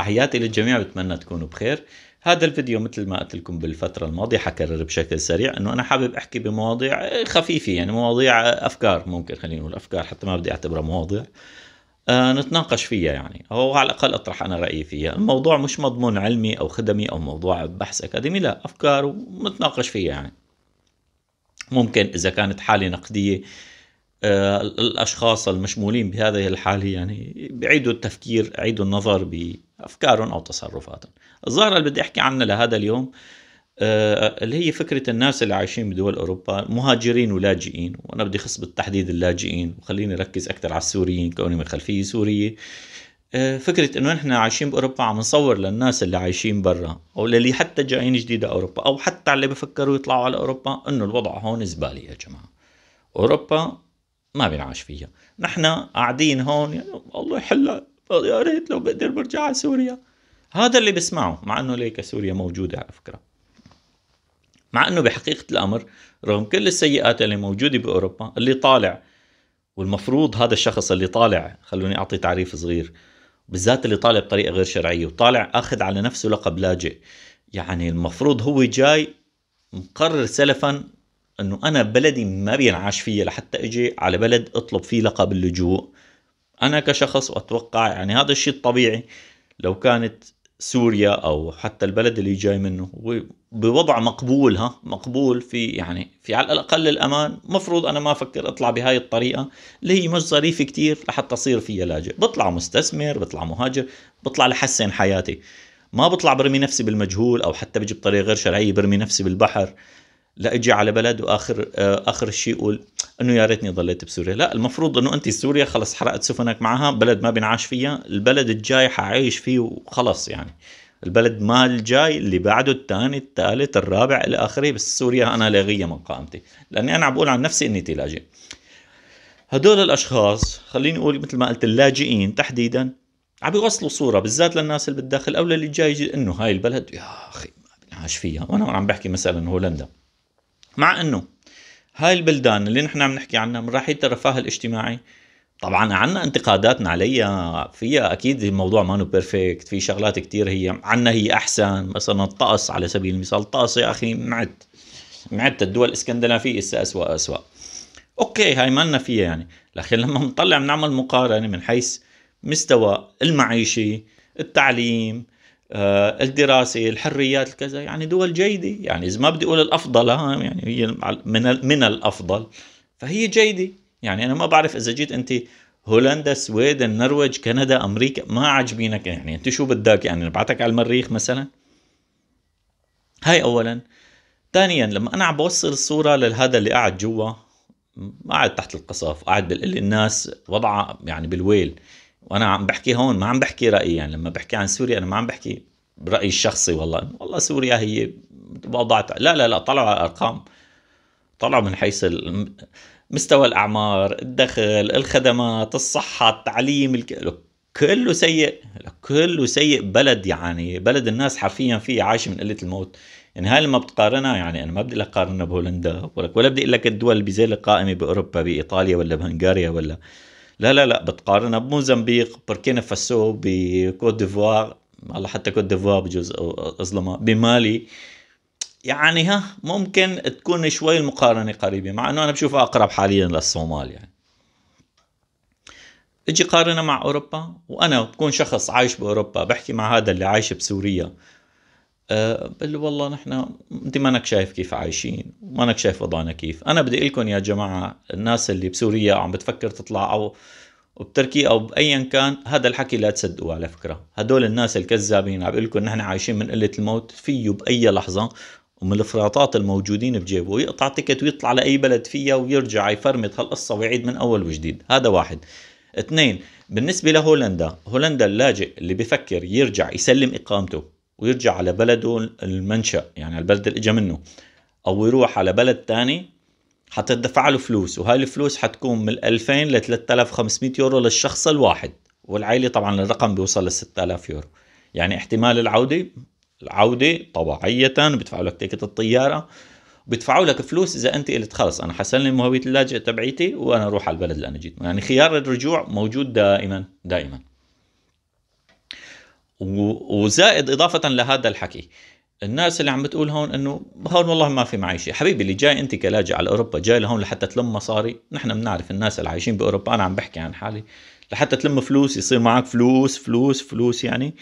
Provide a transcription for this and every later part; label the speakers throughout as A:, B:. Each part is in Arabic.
A: تحياتي للجميع بتمنى تكونوا بخير هذا الفيديو مثل ما قلت لكم بالفترة الماضية حكرر بشكل سريع انه انا حابب احكي بمواضيع خفيفة يعني مواضيع افكار ممكن خلينا نقول افكار حتى ما بدي اعتبرها مواضيع آه نتناقش فيها يعني او على الاقل اطرح انا رايي فيها الموضوع مش مضمون علمي او خدمي او موضوع بحث اكاديمي لا افكار ونتناقش فيها يعني ممكن اذا كانت حاله نقديه آه الاشخاص المشمولين بهذه الحاله يعني بيعيدوا التفكير عيدوا النظر أفكارهم أو تصرفاتهم الظاهرة اللي بدي أحكي عنها لهذا اليوم آه، اللي هي فكرة الناس اللي عايشين بدول أوروبا مهاجرين ولاجئين وأنا بدي خص بالتحديد اللاجئين وخليني أركز أكثر على السوريين كوني من خلفية سورية آه، فكرة إنه نحن عايشين بأوروبا عم نصور للناس اللي عايشين برا أو للي حتى جايين جديد أوروبا أو حتى اللي بفكروا يطلعوا على أوروبا إنه الوضع هون زبالة يا جماعة أوروبا ما بينعاش فيها نحن قاعدين هون يعني الله يحلها يا ريت لو بقدر برجع على سوريا هذا اللي بسمعه مع انه ليك سوريا موجوده على فكره مع انه بحقيقه الامر رغم كل السيئات اللي موجوده باوروبا اللي طالع والمفروض هذا الشخص اللي طالع خلوني اعطي تعريف صغير بالذات اللي طالع بطريقه غير شرعيه وطالع اخذ على نفسه لقب لاجئ يعني المفروض هو جاي مقرر سلفا انه انا بلدي ما بينعاش فيها لحتى اجي على بلد اطلب فيه لقب اللجوء انا كشخص واتوقع يعني هذا الشيء الطبيعي لو كانت سوريا او حتى البلد اللي جاي منه بوضع مقبول ها مقبول في يعني في على الاقل الامان مفروض انا ما افكر اطلع بهاي الطريقه اللي هي مش ظريفه كثير لحتى اصير فيها لاجئ بطلع مستثمر بطلع مهاجر بطلع لحسن حياتي ما بطلع برمي نفسي بالمجهول او حتى بجي بطريقه غير شرعيه برمي نفسي بالبحر لا على بلد واخر آه، اخر شيء اقول انه يا ريتني ضليت بسوريا لا المفروض انه انت سوريا خلص حرقت سفنك معها بلد ما بينعاش فيها البلد الجاي حعيش فيه وخلص يعني البلد ما الجاي اللي بعده الثاني الثالث الرابع الى اخره بس سوريا انا لاغيه من قائمتي لاني انا عم بقول عن نفسي اني لاجئ هدول الاشخاص خليني اقول مثل ما قلت اللاجئين تحديدا عم بيوصلوا صوره بالذات للناس اللي بالداخل او للي جاي انه هاي البلد يا اخي ما بنعاش فيها وانا عم بحكي مثلا هولندا مع انه هاي البلدان اللي نحن عم نحكي عنها من ناحيه الرفاه الاجتماعي طبعا عنا انتقاداتنا عليها فيها اكيد الموضوع ما بيرفكت في شغلات كتير هي عنا هي احسن مثلا الطقس على سبيل المثال الطقس يا اخي معد معد الدول الاسكندنافيه هسه اسوء اسوء اوكي هاي مالنا فيها يعني لكن لما بنطلع بنعمل مقارنه من حيث مستوى المعيشه التعليم آه، الدراسه الحريات الكذا يعني دول جيده يعني اذا ما بدي اقول الافضل ها يعني هي من من الافضل فهي جيده يعني انا ما بعرف اذا جيت انت هولندا السويد النرويج كندا امريكا ما عاجبينك يعني انت شو بدك يعني نبعتك على المريخ مثلا هاي اولا ثانيا لما انا عم بوصل الصوره لهذا اللي قاعد جوا قاعد تحت القصف قاعد بقول الناس وضعها يعني بالويل وانا عم بحكي هون ما عم بحكي رايي يعني لما بحكي عن سوريا انا ما عم بحكي برايي الشخصي والله والله سوريا هي وضعت لا لا لا طلعوا على الارقام طلعوا من حيث مستوى الاعمار الدخل الخدمات الصحه التعليم الك... كله سيء كله سيء بلد يعني بلد الناس حرفيا فيه عايشه من قله الموت يعني هاي لما بتقارنها يعني انا ما بدي لك قارنها بهولندا ولا بدي اقول لك الدول بذيل القائمه باوروبا بايطاليا ولا بهنغاريا ولا لا لا لا بتقارنها بموزمبيق بوركينا فاسو بكوت ديفوار والله حتى كوت ديفوار بجوز اظلمها بمالي يعني ها ممكن تكون شوي المقارنة قريبة مع انه انا بشوفها اقرب حاليا للصومال يعني اجي قارنها مع اوروبا وانا بكون شخص عايش باوروبا بحكي مع هذا اللي عايش بسوريا بل له آه، والله نحن انت مانك شايف كيف عايشين مانك شايف وضعنا كيف انا بدي لكم يا جماعه الناس اللي بسوريا عم بتفكر تطلع او بتركي او بايا كان هذا الحكي لا تصدقوه على فكره هدول الناس الكذابين عم بقول لكم نحن عايشين من قله الموت فيه باي لحظه ومن الافراطات الموجودين بجيبه ويقطع تيكت ويطلع لاي بلد فيها ويرجع يفرمت هالقصه ويعيد من اول وجديد هذا واحد اثنين بالنسبه لهولندا هولندا اللاجئ اللي بفكر يرجع يسلم اقامته ويرجع على بلده المنشأ يعني على البلد اللي اجى منه او يروح على بلد ثاني حتدفع له فلوس وهاي الفلوس حتكون من 2000 ل 3500 يورو للشخص الواحد والعائلة طبعا الرقم بيوصل ل 6000 يورو يعني احتمال العودة العودة طبيعية بيدفعوا لك تيكت الطيارة بيدفعوا لك فلوس اذا انت قلت خلص انا حسلم هويه اللاجئ تبعيتي وانا اروح على البلد اللي انا جيت يعني خيار الرجوع موجود دائما دائما وزائد اضافه لهذا الحكي الناس اللي عم بتقول هون انه هون والله ما في معيشه حبيبي اللي جاي انت كلاجئ على اوروبا جاي لهون لحتى تلم مصاري نحن بنعرف الناس اللي عايشين باوروبا انا عم بحكي عن حالي لحتى تلم فلوس يصير معك فلوس فلوس فلوس يعني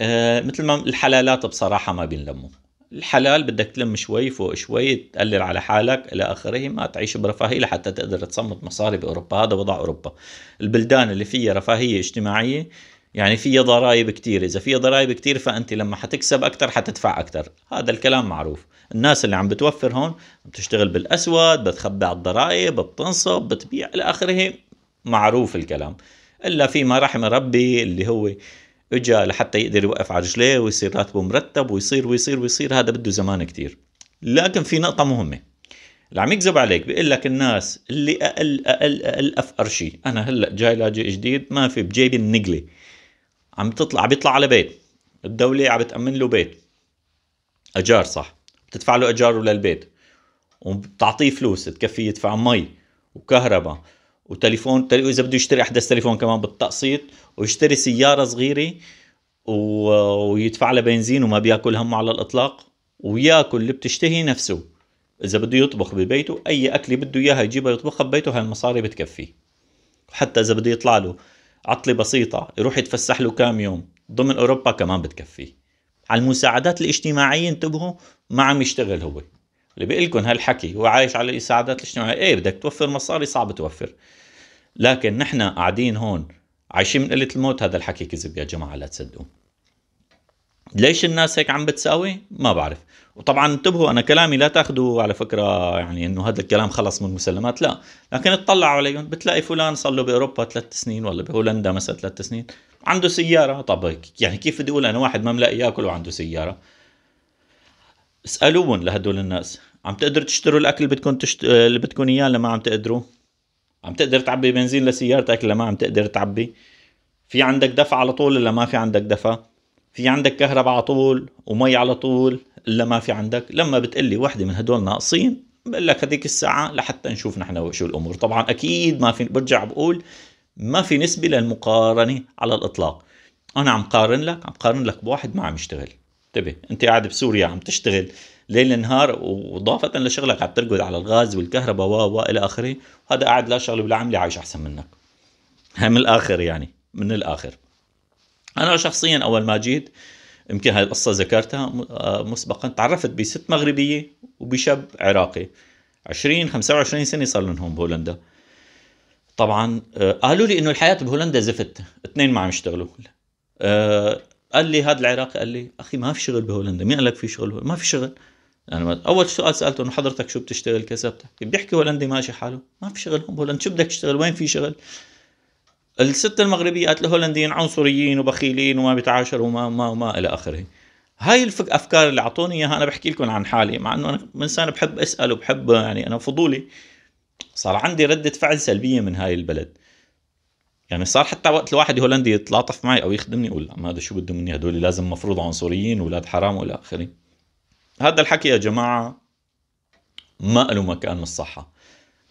A: آه مثل ما الحلالات بصراحه ما بينلموا الحلال بدك تلم شوي فوق شوي تقلل على حالك الى اخره ما تعيش برفاهيه لحتى تقدر تصمد مصاري باوروبا هذا وضع اوروبا البلدان اللي فيها رفاهيه اجتماعيه يعني في ضرائب كتير إذا في ضرائب كتير فأنت لما حتكسب أكتر حتدفع أكتر هذا الكلام معروف الناس اللي عم بتوفر هون بتشتغل بالأسود بتخبي على الضرائب بتنصب بتبيع إلى آخره معروف الكلام إلا فيما رحم ربي اللي هو اجى لحتى يقدر يوقف على رجليه ويصير راتبه مرتب ويصير ويصير ويصير هذا بده زمان كتير لكن في نقطة مهمة اللي عم يكذب عليك بيقول لك الناس اللي اقل اقل اقل افقر شيء انا هلا جاي لاجئ جديد ما في بجيبي النقله عم تطلع عم بيطلع على بيت الدولة عم بتأمن له بيت أجار صح بتدفع له أجاره للبيت وبتعطيه فلوس تكفيه يدفع مي وكهرباء وتليفون وإذا بده يشتري احدث تليفون كمان بالتقسيط ويشتري سياره صغيره و... ويدفع لها بنزين وما بياكل همه على الاطلاق وياكل اللي بتشتهي نفسه اذا بده يطبخ ببيته اي اكله بده اياها يجيبها يطبخها ببيته هاي المصاري بتكفيه حتى اذا بده يطلع له عطلة بسيطة يروح يتفسح له كام يوم ضمن أوروبا كمان بتكفيه على المساعدات الاجتماعية انتبهوا ما عم يشتغل هو اللي بيقول لكم هالحكي هو عايش على المساعدات الاجتماعيه ايه بدك توفر مصاري صعب توفر لكن نحن قاعدين هون عايشين من قله الموت هذا الحكي كذب يا جماعه لا تصدقوا ليش الناس هيك عم بتساوي ما بعرف وطبعا انتبهوا انا كلامي لا تاخذوا على فكره يعني انه هذا الكلام خلص من المسلمات لا لكن اطلعوا عليهم بتلاقي فلان صار له باوروبا ثلاث سنين ولا بهولندا مثلا ثلاث سنين عنده سياره طب يعني كيف بدي اقول انا واحد ما ملاقي ياكل وعنده سياره اسالوهم لهدول الناس عم تقدروا تشتروا الاكل اللي بدكم تشت... اللي بدكم اياه لما عم تقدروا عم تقدر تعبي بنزين لسيارتك لما عم تقدر تعبي في عندك دفع على طول ولا ما في عندك دفع في عندك كهرباء على طول ومي على طول الا ما في عندك لما بتقلي وحده من هدول ناقصين بقول لك هذيك الساعه لحتى نشوف نحن شو الامور طبعا اكيد ما في برجع بقول ما في نسبه للمقارنه على الاطلاق انا عم قارن لك عم قارن لك بواحد ما عم يشتغل انتبه انت قاعد بسوريا عم تشتغل ليل نهار واضافه لشغلك عم ترقد على الغاز والكهرباء و و الى اخره هذا قاعد لا شغله ولا عمله عايش احسن منك من الاخر يعني من الاخر انا شخصيا اول ما جيت يمكن هاي القصه ذكرتها آه، مسبقا تعرفت بست مغربيه وبشاب عراقي 20 25 سنه صار لهم هون بهولندا طبعا آه، قالوا لي انه الحياه بهولندا زفت اثنين ما عم يشتغلوا آه، قال لي هذا العراقي قال لي اخي ما في شغل بهولندا مين قال لك في شغل ما في شغل انا اول سؤال سالته انه حضرتك شو بتشتغل كذا بيحكي هولندي ماشي حاله ما في شغل هون بهولندا شو بدك تشتغل وين في شغل الستة المغربيات الهولنديين عنصريين وبخيلين وما بيتعاشروا وما وما وما إلى آخره هاي الافكار اللي اعطوني اياها انا بحكي لكم عن حالي مع انه انا انسان بحب اسال وبحب يعني انا فضولي صار عندي رده فعل سلبيه من هاي البلد يعني صار حتى وقت الواحد هولندي يتلاطف معي او يخدمني يقول ما هذا شو بده مني هدول لازم مفروض عنصريين ولاد حرام والى اخره هذا الحكي يا جماعه ما له مكان من الصحه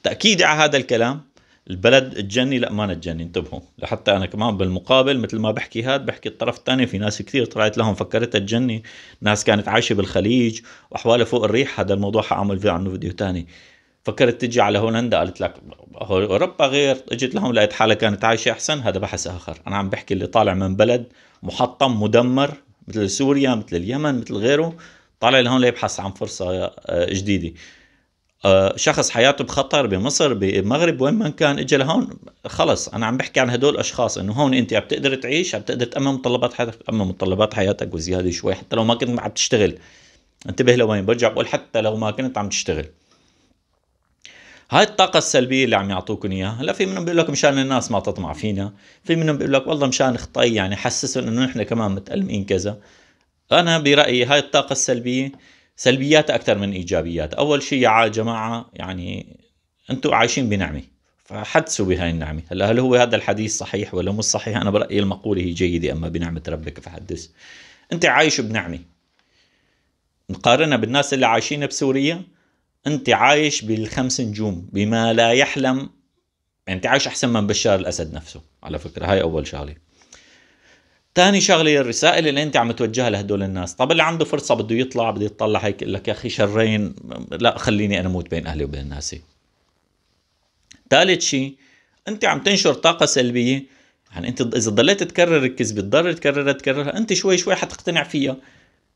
A: تاكيدي على هذا الكلام البلد تجني لا ما نتجني انتبهوا لحتى انا كمان بالمقابل مثل ما بحكي هاد بحكي الطرف الثاني في ناس كثير طلعت لهم فكرتها تجني ناس كانت عايشه بالخليج واحوالها فوق الريح هذا الموضوع حاعمل فيه عنه فيديو ثاني فكرت تجي على هولندا قالت لك اوروبا غير اجت لهم لقيت حالها كانت عايشه احسن هذا بحث اخر انا عم بحكي اللي طالع من بلد محطم مدمر مثل سوريا مثل اليمن مثل غيره طالع لهون ليبحث عن فرصه آه، جديده آه، شخص حياته بخطر بمصر بالمغرب وين ما كان اجى لهون خلص انا عم بحكي عن هدول الاشخاص انه هون انت عم تقدر تعيش عم تقدر تامن متطلبات حياتك تامن متطلبات حياتك وزياده شوي حتى لو ما كنت عم تشتغل انتبه لوين برجع بقول حتى لو ما كنت عم تشتغل هاي الطاقة السلبية اللي عم يعطوكم اياها، هلا في منهم بيقول لك مشان الناس ما تطمع فينا، في منهم بيقول لك والله مشان خطاي يعني حسسهم انه نحن كمان متألمين كذا. انا برأيي هاي الطاقة السلبية سلبيات اكثر من ايجابيات اول شيء يا جماعه يعني انتم عايشين بنعمه فحدثوا بهاي النعمة هلا هل هو هذا الحديث صحيح ولا مش صحيح أنا برأيي المقولة هي جيدة أما بنعمة ربك فحدث أنت عايش بنعمة مقارنة بالناس اللي عايشين بسوريا أنت عايش بالخمس نجوم بما لا يحلم يعني أنت عايش أحسن من بشار الأسد نفسه على فكرة هاي أول شغلة تاني شغله الرسائل اللي انت عم توجهها لهدول الناس طب اللي عنده فرصه بده يطلع بده يطلع هيك يقول لك يا اخي شرين لا خليني انا اموت بين اهلي وبين ناسي ثالث شيء انت عم تنشر طاقه سلبيه يعني انت اذا ضليت تكرر الكذبه تضل تكررها تكررها انت شوي شوي حتقتنع فيها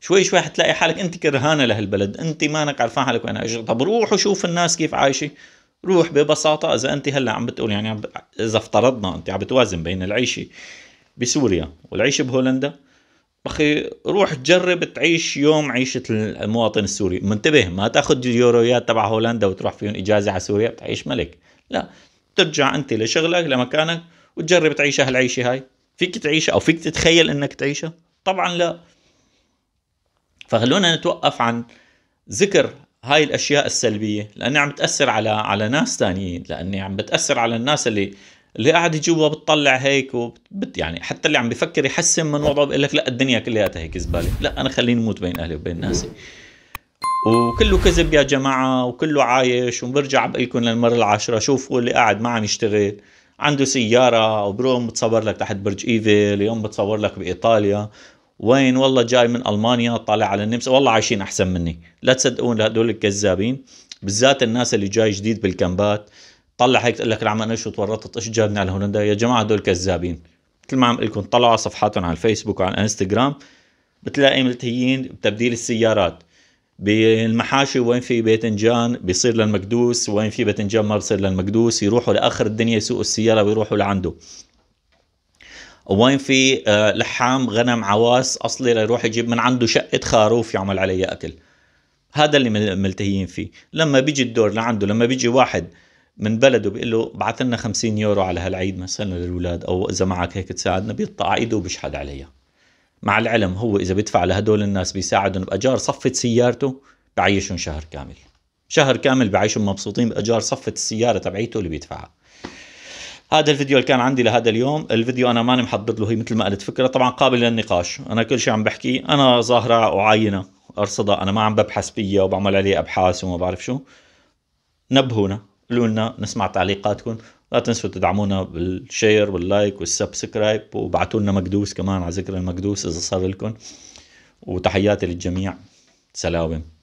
A: شوي شوي حتلاقي حالك انت كرهانه لهالبلد انت مانك عارفان حالك وين عايشه طب روح وشوف الناس كيف عايشه روح ببساطه اذا انت هلا عم بتقول يعني اذا افترضنا انت عم بتوازن بين العيشه بسوريا والعيش بهولندا اخي روح جرب تعيش يوم عيشه المواطن السوري منتبه ما تاخذ اليورويات تبع هولندا وتروح فيهم اجازه على سوريا بتعيش ملك لا ترجع انت لشغلك لمكانك وتجرب تعيش هالعيشه هاي فيك تعيشها او فيك تتخيل انك تعيشها طبعا لا فخلونا نتوقف عن ذكر هاي الاشياء السلبيه لاني عم بتاثر على على ناس ثانيين لاني عم بتاثر على الناس اللي اللي قاعد جوا بتطلع هيك وبت يعني حتى اللي عم بفكر يحسن من وضعه بقول لك لا الدنيا كلياتها هيك زباله لا انا خليني اموت بين اهلي وبين ناسي وكله كذب يا جماعه وكله عايش وبرجع بقول لكم للمره العاشره شوفوا اللي قاعد ما عم يشتغل عنده سيارة وبروم بتصور لك تحت برج ايفل يوم بتصور لك بإيطاليا وين والله جاي من ألمانيا طالع على النمسا والله عايشين أحسن مني لا تصدقون هدول الكذابين بالذات الناس اللي جاي جديد بالكامبات طلع هيك تقول لك العمل انا شو تورطت ايش جابنا هولندا يا جماعه دول كذابين مثل ما عم اقول لكم طلعوا صفحاتهم على الفيسبوك وعلى الانستغرام بتلاقي ملتهيين بتبديل السيارات بالمحاشي وين في باذنجان بيصير للمقدوس وين في باذنجان ما بصير للمقدوس يروحوا لاخر الدنيا يسوقوا السياره ويروحوا لعنده وين في آه، لحام غنم عواس اصلي ليروح يجيب من عنده شقه خروف يعمل عليها اكل هذا اللي ملتهيين فيه لما بيجي الدور لعنده لما بيجي واحد من بلده بيقول له بعث لنا 50 يورو على هالعيد مثلا للاولاد او اذا معك هيك تساعدنا بيقطع ايده وبشحد عليها مع العلم هو اذا بيدفع لهدول الناس بيساعدهم باجار صفت سيارته بعيشهم شهر كامل شهر كامل بعيشهم مبسوطين باجار صفت السياره تبعيته اللي بيدفعها هذا الفيديو اللي كان عندي لهذا اليوم الفيديو انا ماني محضر له هي مثل ما قلت فكره طبعا قابل للنقاش انا كل شيء عم بحكي انا ظاهره اعاينه ارصدها انا ما عم ببحث فيها وبعمل عليه ابحاث وما بعرف شو نبهونا قولوا لنا نسمع تعليقاتكم لا تنسوا تدعمونا بالشير واللايك والسبسكرايب وابعتوا لنا مقدوس كمان على ذكر المقدوس اذا صار لكم وتحياتي للجميع سلام